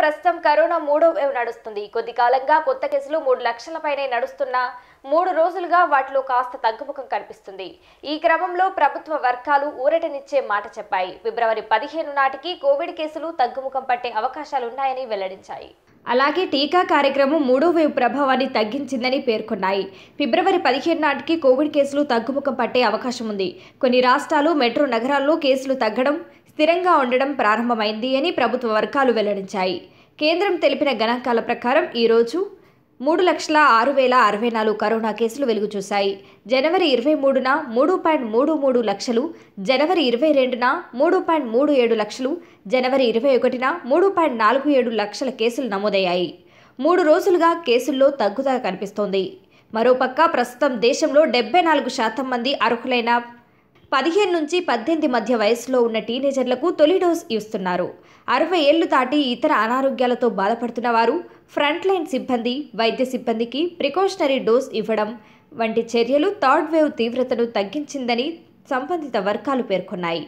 ప్రస్తుతం కరోనా మూడో వేవ్ నడుస్తుంది కొద్ది కాలంగా కొత్త కేసులు మూడు లక్షల పైనే నడుస్తున్న మూడు రోజులుగా వాటిలో కాస్త తగ్గుముఖం కనిపిస్తుంది ఈ క్రమంలో ప్రభుత్వ వర్గాలు ఊరటనిచ్చే మాట చెప్పాయి ఫిబ్రవరి పదిహేను నాటికి కోవిడ్ కేసులు తగ్గుముఖం పట్టే అవకాశాలున్నాయని వెల్లడించాయి అలాగే టీకా కార్యక్రమం మూడో వేవ్ ప్రభావాన్ని తగ్గించిందని పేర్కొన్నాయి ఫిబ్రవరి పదిహేను నాటికి కోవిడ్ కేసులు తగ్గుముఖం పట్టే అవకాశం ఉంది కొన్ని రాష్ట్రాలు మెట్రో నగరాల్లో కేసులు తగ్గడం స్థిరంగా ఉండడం ప్రారంభమైంది అని ప్రభుత్వ వర్గాలు వెల్లడించాయి కేంద్రం తెలిపిన గణాంకాల ప్రకారం ఈరోజు మూడు లక్షల ఆరు వేల అరవై నాలుగు కరోనా కేసులు వెలుగుచూశాయి జనవరి ఇరవై మూడున మూడు పాయింట్ మూడు మూడు లక్షలు జనవరి ఇరవై రెండున మూడు పాయింట్ మూడు ఏడు లక్షలు జనవరి ఇరవై ఒకటిన మూడు పాయింట్ నాలుగు ఏడు లక్షల కేసులు నమోదయ్యాయి మూడు రోజులుగా కేసుల్లో తగ్గుదల కనిపిస్తోంది మరోపక్క ప్రస్తుతం దేశంలో డెబ్బై నాలుగు శాతం మంది అర్హులైన పదిహేను నుంచి పద్దెనిమిది మధ్య వయసులో ఉన్న టీనేజర్లకు తొలి డోస్ ఇస్తున్నారు అరవై ఏళ్లు దాటి ఇతర అనారోగ్యాలతో బాధపడుతున్న వారు ఫ్రంట్ లైన్ సిబ్బంది వైద్య సిబ్బందికి ప్రికాషనరీ డోస్ ఇవ్వడం వంటి చర్యలు థర్డ్ వేవ్ తీవ్రతను తగ్గించిందని సంబంధిత వర్గాలు పేర్కొన్నాయి